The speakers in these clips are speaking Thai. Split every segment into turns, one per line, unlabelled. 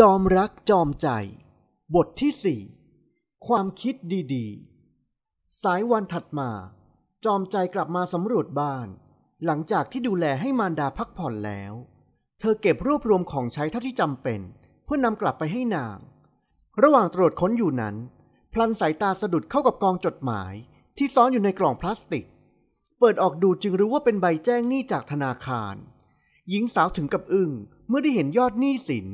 จอมรักจอมใจ บทที่สี่ความคิดดี ๆ สายวันถัดมา จอมใจกลับมาสำรวจบ้าน หลังจากที่ดูแลให้มารดาพักผ่อนแล้ว เธอเก็บรวบรวมของใช้เท่าที่จำเป็น เพื่อนำกลับไปให้นาง ระหว่างตรวจค้นอยู่นั้น พลันสายตาสะดุดเข้ากับกองจดหมายที่ซ่อนอยู่ในกล่องพลาสติก เปิดออกดูจึงรู้ว่าเป็นใบแจ้งหนี้จากธนาคาร หญิงสาวถึงกับอึง้งเมื่อได้เห็นยอดหนี้สิน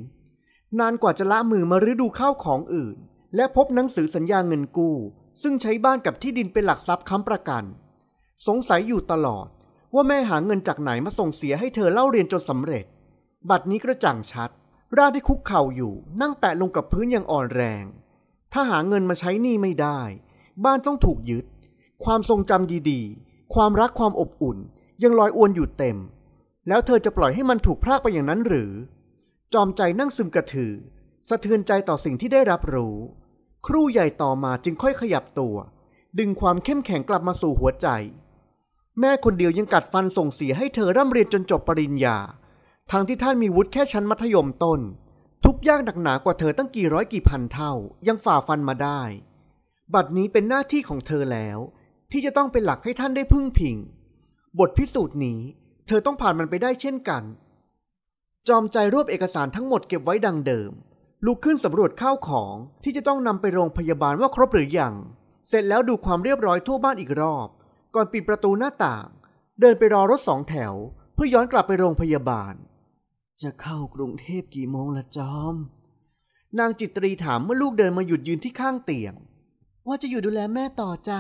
นานกว่าจะละมือมารื้อดูข้าวของอื่น และพบหนังสือสัญญาเงินกู้ ซึ่งใช้บ้านกับที่ดินเป็นหลักทรัพย์ค้ำประกัน สงสัยอยู่ตลอด ว่าแม่หาเงินจากไหนมาส่งเสียให้เธอเล่าเรียนจนสำเร็จ บัตรนี้กระจ่างชัดร่าที่คุกเข่าอยู่ นั่งแปะลงกับพื้นอย่างอ่อนแรง ถ้าหาเงินมาใช้นี่ไม่ได้ บ้านต้องถูกยึด ความทรงจำดีๆ ความรักความอบอุ่น ยังลอยอวนอยู่เต็ม แล้วเธอจะปล่อยให้มันถูกพรากไปอย่างนั้นหรือจอมใจนั่งซึมกระถือ สะเทือนใจต่อสิ่งที่ได้รับรู้ ครู่ใหญ่ต่อมาจึงค่อยขยับตัว ดึงความเข้มแข็งกลับมาสู่หัวใจ แม่คนเดียวยังกัดฟันส่งเสียให้เธอร่ำเรียนจนจบปริญญา ทั้งที่ท่านมีวุฒิแค่ชั้นมัธยมต้น ทุกยากหนักหนากว่าเธอตั้งกี่ร้อยกี่พันเท่ายังฝ่าฟันมาได้ บัดนี้เป็นหน้าที่ของเธอแล้ว ที่จะต้องเป็นหลักให้ท่านได้พึ่งพิง บทพิสูจน์นี้ เธอต้องผ่านมันไปได้เช่นกันจอมใจรวบเอกสารทั้งหมดเก็บไว้ดังเดิมลุกขึ้นสำรวจข้าวของที่จะต้องนำไปโรงพยาบาลว่าครบหรือยัง เสร็จแล้วดูความเรียบร้อยทั่วบ้านอีกรอบ ก่อนปิดประตูหน้าต่าง เดินไปรอรถสองแถว เพื่อย้อนกลับไปโรงพยาบาล จะเข้ากรุงเทพกี่โมงละจอม นางจิตรีถามเมื่อลูกเดินมาหยุดยืนที่ข้างเตียง ว่าจะอยู่ดูแลแม่ต่อจ้ะ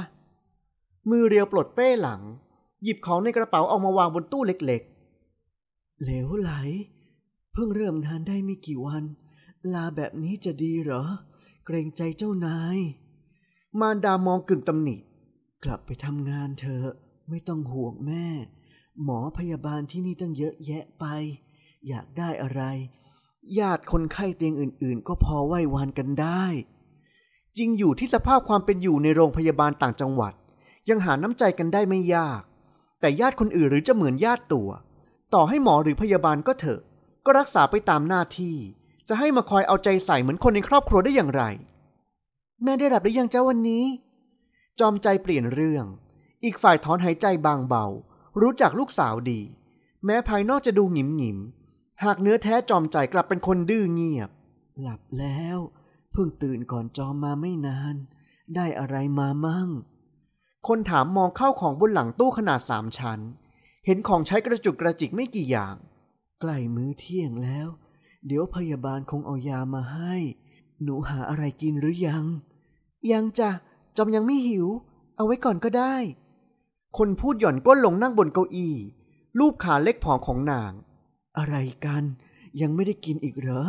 มือเรียวปลดเป้หลัง หยิบของในกระเป๋าออกมาวางบนตู้เล็กๆ เหลวไหลเพิ่งเริ่มงานได้ไม่กี่วัน ลาแบบนี้จะดีเหรอ เกรงใจเจ้านาย มารดามองกึ่งตำหนิกลับไปทำงานเถอะไม่ต้องห่วงแม่ หมอพยาบาลที่นี่ตั้งเยอะแยะไป อยากได้อะไร ญาติคนไข้เตียงอื่นๆก็พอไหว้วานกันได้ จริงอยู่ที่สภาพความเป็นอยู่ในโรงพยาบาลต่างจังหวัด ยังหาน้ำใจกันได้ไม่ยาก แต่ญาติคนอื่นหรือจะเหมือนญาติตัว ต่อให้หมอหรือพยาบาลก็เถอะก็รักษาไปตามหน้าที่ จะให้มาคอยเอาใจใส่เหมือนคนในครอบครัวได้อย่างไร แม่ได้รับหรือยังเจ้าวันนี้ จอมใจเปลี่ยนเรื่อง อีกฝ่ายถอนหายใจบางเบารู้จักลูกสาวดี แม้ภายนอกจะดูหงิมหงิมหากเนื้อแท้จอมใจกลับเป็นคนดื้อเงียบ หลับแล้วเพิ่งตื่นก่อนจอมมาไม่นาน ได้อะไรมามั่ง คนถามมองเข้าของบนหลังตู้ขนาดสามชั้น เห็นของใช้กระจุกกระจิกไม่กี่อย่างใกล้มื้อเที่ยงแล้ว เดี๋ยวพยาบาลคงเอายามาให้หนูหาอะไรกินหรือยัง ยังจ้ะจอมยังไม่หิว เอาไว้ก่อนก็ได้ คนพูดหย่อนก้นลงนั่งบนเก้าอี้ลูบขาเล็กผอมของนาง อะไรกันยังไม่ได้กินอีกเหรอ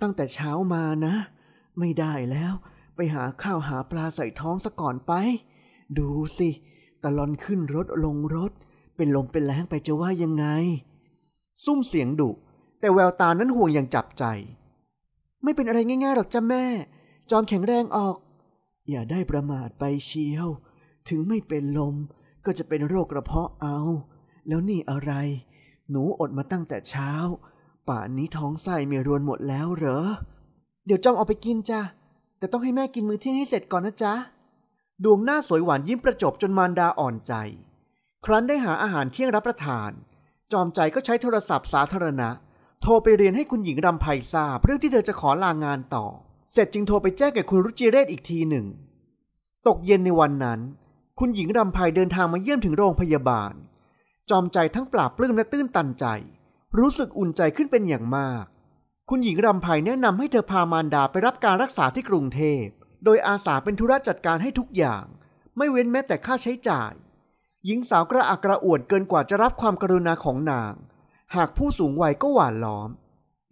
ตั้งแต่เช้ามานะ ไม่ได้แล้ว ไปหาข้าวหาปลาใส่ท้องซะก่อนไป ดูสิตะลอนขึ้นรถลงรถ เป็นลมเป็นแรงไปจะว่ายังไงซุ่มเสียงดุแต่แววตานั้นห่วงอย่างจับใจ ไม่เป็นอะไรง่าย ๆหรอกจ้าแม่ จอมแข็งแรงออก อย่าได้ประมาทไปเชียว ถึงไม่เป็นลมก็จะเป็นโรคกระเพาะเอา แล้วนี่อะไร หนูอดมาตั้งแต่เช้าป่านนี้ท้องไส้เมียรวนหมดแล้วเหรอ เดี๋ยวจอมเอาไปกินจ้ะ แต่ต้องให้แม่กินมื้อเที่ยงให้เสร็จก่อนนะจ๊ะดวงหน้าสวยหวานยิ้มประจบจนมารดาอ่อนใจ ครั้นได้หาอาหารเที่ยงรับประทานจอมใจก็ใช้โทรศัพท์สาธารณะ โทรไปเรียนให้คุณหญิงรำไพทราบเรื่องที่เธอจะขอลางานต่อ เสร็จจึงโทรไปแจ้งแก่คุณรุจิเรศอีกทีหนึ่ง ตกเย็นในวันนั้น คุณหญิงรำไพเดินทางมาเยี่ยมถึงโรงพยาบาล จอมใจทั้งปราบปลื้มและตื้นตันใจ รู้สึกอุ่นใจขึ้นเป็นอย่างมาก คุณหญิงรำไพแนะนำให้เธอพามารดาไปรับการรักษาที่กรุงเทพโดยอาสาเป็นธุระจัดการให้ทุกอย่าง ไม่เว้นแม้แต่ค่าใช้จ่ายหญิงสาวกระอักกระอ่วนเกินกว่าจะรับความกรุณาของนาง หากผู้สูงวัยก็หวานล้อม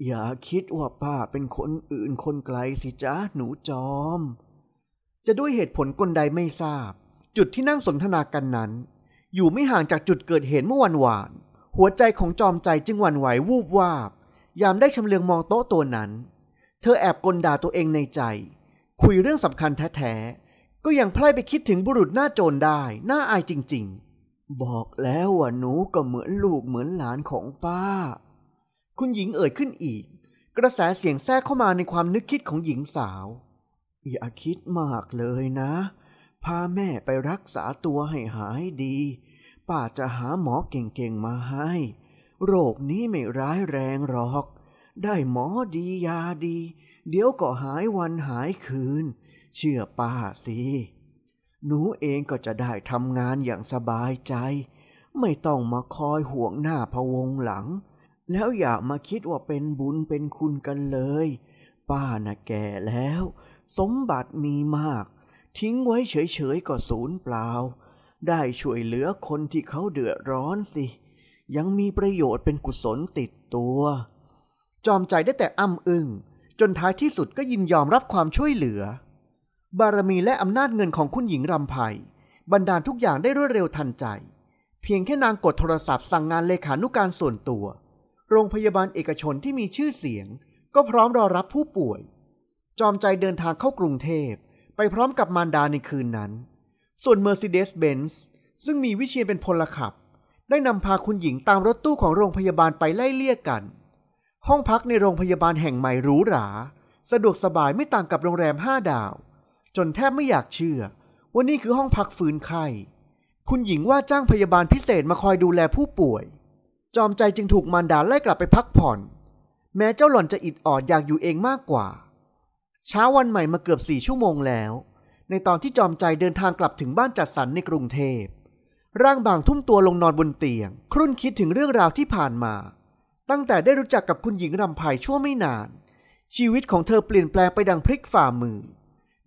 อย่าคิดว่าป้าเป็นคนอื่นคนไกลสิจ้าหนูจอม จะด้วยเหตุผลกลใดไม่ทราบ จุดที่นั่งสนทนากันนั้น อยู่ไม่ห่างจากจุดเกิดเหตุเมื่อวันหวาน หัวใจของจอมใจจึงหวั่นไหววูบวาบ ยามได้ชำเลืองมองโต๊ะตัวนั้น เธอแอบกลด่าตัวเองในใจ คุยเรื่องสำคัญแท้ๆก็ยังพลายไปคิดถึงบุรุษหน้าโจรได้น่าอายจริง ๆบอกแล้วว่าหนูก็เหมือนลูกเหมือนหลานของป้า คุณหญิงเอ่ยขึ้นอีก กระแสเสียงแทรกเข้ามาในความนึกคิดของหญิงสาว อย่าคิดมากเลยนะ พาแม่ไปรักษาตัวให้หายดีป้าจะหาหมอเก่งๆมาให้ โรคนี้ไม่ร้ายแรงหรอก ได้หมอดียาดี เดี๋ยวก็หายวันหายคืน เชื่อป้าสิหนูเองก็จะได้ทำงานอย่างสบายใจ ไม่ต้องมาคอยห่วงหน้าพะวงหลัง แล้วอย่ามาคิดว่าเป็นบุญเป็นคุณกันเลย ป้าน่ะแก่แล้ว สมบัติมีมาก ทิ้งไว้เฉยๆก็สูญเปล่า ได้ช่วยเหลือคนที่เขาเดือดร้อนสิ ยังมีประโยชน์เป็นกุศลติดตัว จอมใจได้แต่อ้ำอึง้งจนท้ายที่สุดก็ยินยอมรับความช่วยเหลือบารมีและอำนาจเงินของคุณหญิงรำไพบรรดาทุกอย่างได้รวดเร็วทันใจ เพียงแค่นางกดโทรศัพท์สั่งงานเลขานุการส่วนตัว โรงพยาบาลเอกชนที่มีชื่อเสียง ก็พร้อมรอรับผู้ป่วย จอมใจเดินทางเข้ากรุงเทพ ไปพร้อมกับมารดาในคืนนั้น ส่วน Mercedes-Benz ซึ่งมีวิเชียนเป็นพลขับ ได้นำพาคุณหญิงตามรถตู้ของโรงพยาบาลไปไล่เลี่ยกัน ห้องพักในโรงพยาบาลแห่งใหม่หรูหราสะดวกสบายไม่ต่างกับโรงแรมห้าดาวจนแทบไม่อยากเชื่อว่านี่คือห้องพักฟื้นไข้ คุณหญิงว่าจ้างพยาบาลพิเศษมาคอยดูแลผู้ป่วย จอมใจจึงถูกมารดาไล่กลับไปพักผ่อน แม้เจ้าหล่อนจะอิดออดอยากอยู่เองมากกว่า เช้าวันใหม่มาเกือบสี่ชั่วโมงแล้ว ในตอนที่จอมใจเดินทางกลับถึงบ้านจัดสรรในกรุงเทพ ร่างบางทุ่มตัวลงนอนบนเตียง ครุ่นคิดถึงเรื่องราวที่ผ่านมา ตั้งแต่ได้รู้จักกับคุณหญิงรำไพชั่วไม่นาน ชีวิตของเธอเปลี่ยนแปลงไปดังพลิกฝ่ามือ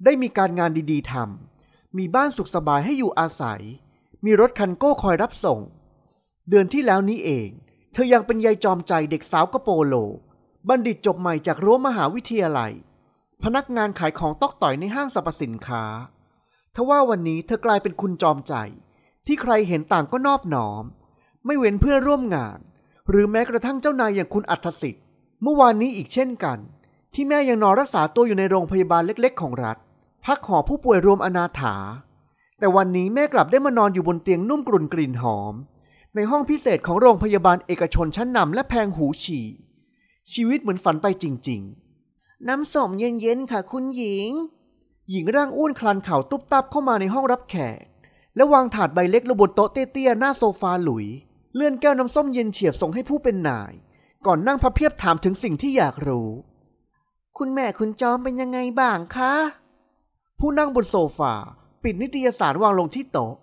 ได้มีการงานดีๆทำ มีบ้านสุขสบายให้อยู่อาศัย มีรถคันโก้คอยรับส่ง เดือนที่แล้วนี้เอง เธอยังเป็นยายจอมใจเด็กสาวกโปโล บัณฑิตจบใหม่จากรั้วมหาวิทยาลัย พนักงานขายของตอกต่อยในห้างสรรพสินค้า ทว่าวันนี้เธอกลายเป็นคุณจอมใจ ที่ใครเห็นต่างก็นอบน้อม ไม่เว้นเพื่อนร่วมงาน หรือแม้กระทั่งเจ้านายอย่างคุณอัธสิทธิ์ เมื่อวานนี้อีกเช่นกัน ที่แม่ยังนอนรักษาตัวอยู่ในโรงพยาบาลเล็กๆของรัฐพักหอผู้ป่วยรวมอนาถา แต่วันนี้แม่กลับได้มานอนอยู่บนเตียงนุ่มกรุ่นกลิ่นหอม ในห้องพิเศษของโรงพยาบาลเอกชนชั้นนำและแพงหูฉี่ชีวิตเหมือนฝันไปจริง ๆ น้ำส้มเย็นๆค่ะคุณหญิง หญิงร่างอ้วนคลานเข่าตุ๊บตับเข้ามาในห้องรับแขกและวางถาดใบเล็กลงบนโต๊ะเตี้ยๆหน้าโซฟาหลุยเลื่อนแก้วน้ำส้มเย็นเฉียบส่งให้ผู้เป็นนาย ก่อนนั่งพับเพียบถามถึงสิ่งที่อยากรู้ คุณแม่คุณจอมเป็นยังไงบ้างคะผู้นั่งบนโซฟาปิดนิตยสารวางลงที่โต๊ะ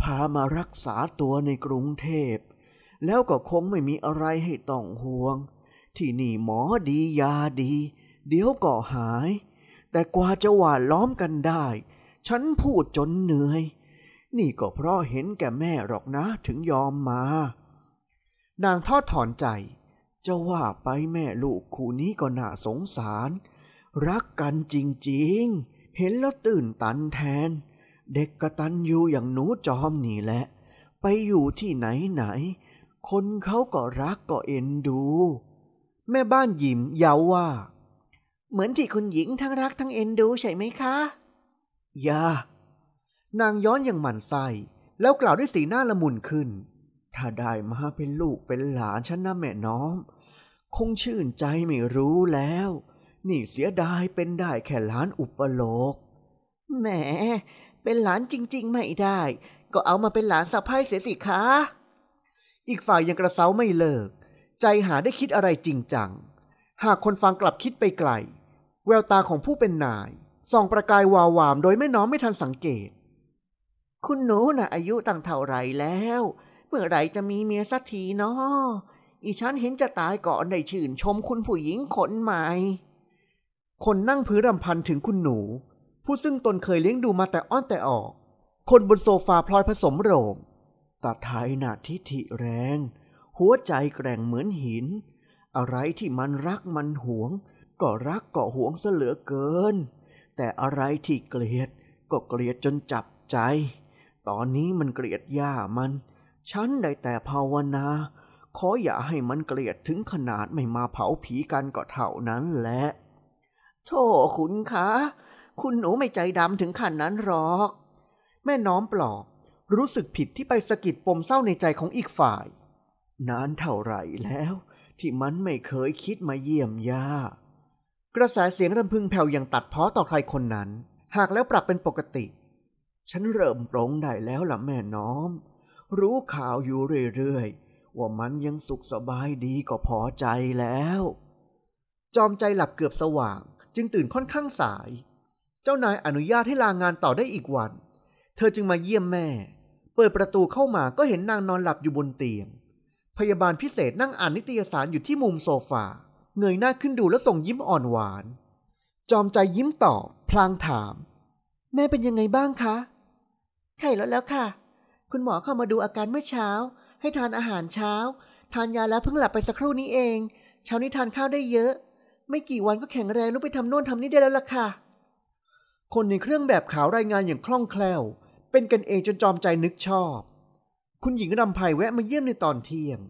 พามารักษาตัวในกรุงเทพ แล้วก็คงไม่มีอะไรให้ต้องห่วง ที่นี่หมอดียาดี เดี๋ยวก็หาย แต่กว่าจะหว่าล้อมกันได้ ฉันพูดจนเหนื่อย นี่ก็เพราะเห็นแก่แม่หรอกนะถึงยอมมา นางทอดถอนใจจะว่าไปแม่ลูกคู่นี้ก็น่าสงสาร รักกันจริงๆเห็นแล้วตื่นตันแทน เด็กกระตันอยู่อย่างหนูจอมนี่แหละ ไปอยู่ที่ไหนไหน คนเขาก็รัก ก็เอ็นดู แม่บ้านยิ้มเย้าว่า เหมือนที่คุณหญิงทั้งรักทั้งเอ็นดูใช่ไหมคะอย่านางย้อนอย่างหมั่นไส้แล้วกล่าวด้วยสีหน้าละมุนขึ้น ถ้าได้มาเป็นลูกเป็นหลานฉันนะแม่น้องคงชื่นใจไม่รู้แล้วนี่เสียดายเป็นได้แค่หลานอุปโลก แหม เป็นหลานจริงๆไม่ได้ ก็เอามาเป็นหลานสะพ้ายเสียสิคะ อีกฝ่ายยังกระเซาไม่เลิก ใจหาได้คิดอะไรจริงจัง หากคนฟังกลับคิดไปไกลแววตาของผู้เป็นนาย ส่องประกายวาววามโดยไม่น้อมไม่ทันสังเกต คุณหนูนะ่ะอายุตั้งเท่าไรแล้ว เมื่อไรจะมีเมียสักทีเนาะอีฉันเห็นจะตายก่อนได้ชื่นชมคุณผู้หญิงคนใหม่คนนั่งพื้นรำพันถึงคุณหนู ผู้ซึ่งตนเคยเลี้ยงดูมาแต่อ้อนแต่ออกคนบนโซฟาพลอยผสมโรมตาไทยหนาทิฐิแรง หัวใจแกร่งเหมือนหิน อะไรที่มันรักมันหวง ก็รักก็หวงเสเหลือเกิน แต่อะไรที่เกลียดก็เกลียดจนจับใจ ตอนนี้มันเกลียดย่ามันฉันได้แต่ภาวนาขออย่าให้มันเกลียดถึงขนาดไม่มาเผาผีกันก็เท่านั้นแหละโธ่คุณคะ คุณหนูไม่ใจดำถึงขั้นนั้นหรอก แม่น้อมปลอบรู้สึกผิดที่ไปสะกิดปมเศร้าในใจของอีกฝ่าย นานเท่าไหร่แล้ว ที่มันไม่เคยคิดมาเยี่ยมยากระแสเสียงรำพึงแผ่วอย่างตัดพ้อต่อใครคนนั้น หากแล้วปรับเป็นปกติ ฉันเริ่มปรงได้แล้วล่ะแม่น้อม รู้ข่าวอยู่เรื่อยๆ ว่ามันยังสุขสบายดีก็พอใจแล้ว จอมใจหลับเกือบสว่างจึงตื่นค่อนข้างสาย เจ้านายอนุญาตให้ลางานต่อได้อีกวัน เธอจึงมาเยี่ยมแม่ เปิดประตูเข้ามาก็เห็นนางนอนหลับอยู่บนเตียง พยาบาลพิเศษนั่งอ่านนิตยสารอยู่ที่มุมโซฟา เงยหน้าขึ้นดูแล้วส่งยิ้มอ่อนหวาน จอมใจยิ้มตอบพลางถาม แม่เป็นยังไงบ้างคะ ไข้ลดแล้วค่ะ คุณหมอเข้ามาดูอาการเมื่อเช้า ให้ทานอาหารเช้า ทานยาแล้วเพิ่งหลับไปสักครู่นี้เอง เช้านี้ทานข้าวได้เยอะไม่กี่วันก็แข็งแรงลุกไปทำโน่นทำนี่ได้แล้วล่ะค่ะ คนในเครื่องแบบขาวรายงานอย่างคล่องแคล่ว เป็นกันเองจนจอมใจนึกชอบ คุณหญิงรำไพแวะมาเยี่ยมในตอนเที่ยง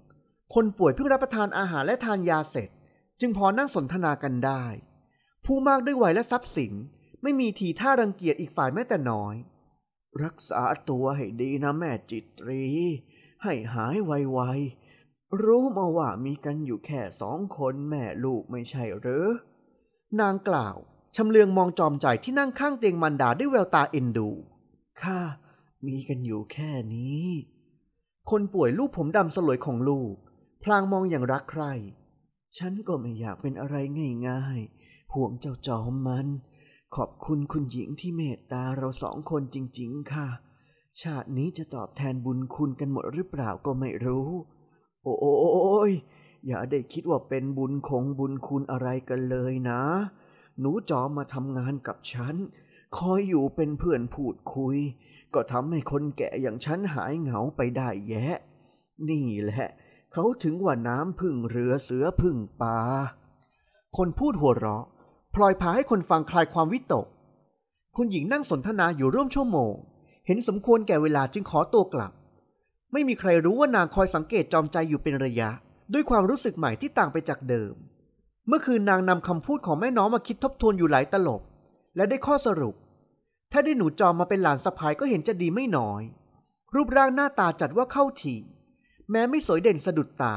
คนป่วยเพิ่งรับประทานอาหารและทานยาเสร็จ จึงพอนั่งสนทนากันได้ ผู้มากด้วยวัยและทรัพย์สิน ไม่มีทีท่ารังเกียจอีกฝ่ายแม้แต่น้อย รักษาตัวให้ดีนะแม่ จิตรีให้หายไวๆรู้มาว่ามีกันอยู่แค่สองคนแม่ลูกไม่ใช่หรือนางกล่าวชำเลืองมองจอมใจที่นั่งข้างเตียงมันดาด้วยแววตาเอ็นดูข้ามีกันอยู่แค่นี้ คนป่วยลูกผมดำสลวยของลูก พลางมองอย่างรักใครฉันก็ไม่อยากเป็นอะไรง่ายๆห่วงเจ้าจอมมัน ขอบคุณคุณหญิงที่เมตตาเราสองคนจริง ๆค่ะ ชาตินี้จะตอบแทนบุญคุณกันหมดหรือเปล่าก็ไม่รู้โอ้ยอย่าได้คิดว่าเป็นบุญคงบุญคุณอะไรกันเลยนะ หนูจอมมาทำงานกับฉัน คอยอยู่เป็นเพื่อนพูดคุย ก็ทำให้คนแก่อย่างฉันหายเหงาไปได้แยะ นี่แหละเขาถึงว่าน้ำพึ่งเรือเสือพึ่งปลาคนพูดหัวเราะพลอยพาให้คนฟังคลายความวิตก คุณหญิงนั่งสนทนาอยู่ร่วมชั่วโมง เห็นสมควรแก่เวลาจึงขอตัวกลับไม่มีใครรู้ว่านางคอยสังเกตจอมใจอยู่เป็นระยะ ด้วยความรู้สึกใหม่ที่ต่างไปจากเดิม เมื่อคืนนางนำคำพูดของแม่น้องมาคิดทบทวนอยู่หลายตลบและได้ข้อสรุป ถ้าได้หนูจอมมาเป็นหลานสะพายก็เห็นจะดีไม่น้อย รูปร่างหน้าตาจัดว่าเข้าทีแม้ไม่สวยเด่นสะดุดตา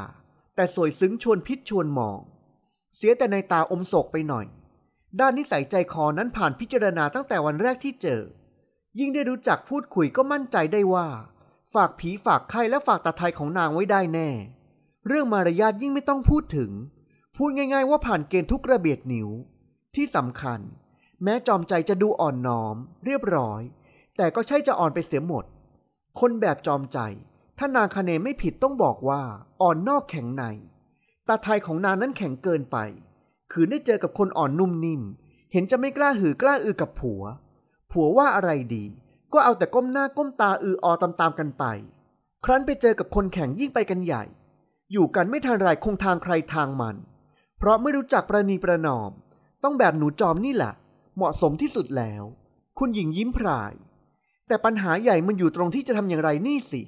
แต่สวยซึ้งชวนพิษชวนมอง เสียแต่ในตาอมโศกไปหน่อยด้านนิสัยใจคอนั้นผ่านพิจารณาตั้งแต่วันแรกที่เจอ ยิ่งได้รู้จักพูดคุยก็มั่นใจได้ว่าฝากผีฝากไข้และฝากตาไทยของนางไว้ได้แน่ เรื่องมารยาทยิ่งไม่ต้องพูดถึง พูดง่าย ๆว่าผ่านเกณฑ์ทุกระเบียดนิ้ว ที่สำคัญ แม้จอมใจจะดูอ่อนน้อมเรียบร้อย แต่ก็ใช่จะอ่อนไปเสียหมด คนแบบจอมใจ ถ้านางคเนไม่ผิดต้องบอกว่า อ่อนนอกแข็งในตาไทยของนางนั้นแข็งเกินไป คือได้เจอกับคนอ่อนนุ่มนิ่ม เห็นจะไม่กล้าหือกล้าอือกับผัว ผัวว่าอะไรดีก็เอาแต่ก้มหน้าก้มตาอืออตามๆกันไป ครั้นไปเจอกับคนแข่งยิ่งไปกันใหญ่ อยู่กันไม่ทันไรคงทางใครทางมัน เพราะไม่รู้จักประนีประนอม ต้องแบบหนูจอมนี่แหละ เหมาะสมที่สุดแล้ว คุณหญิงยิ้มพราย แต่ปัญหาใหญ่มันอยู่ตรงที่จะทำอย่างไรนี่สิ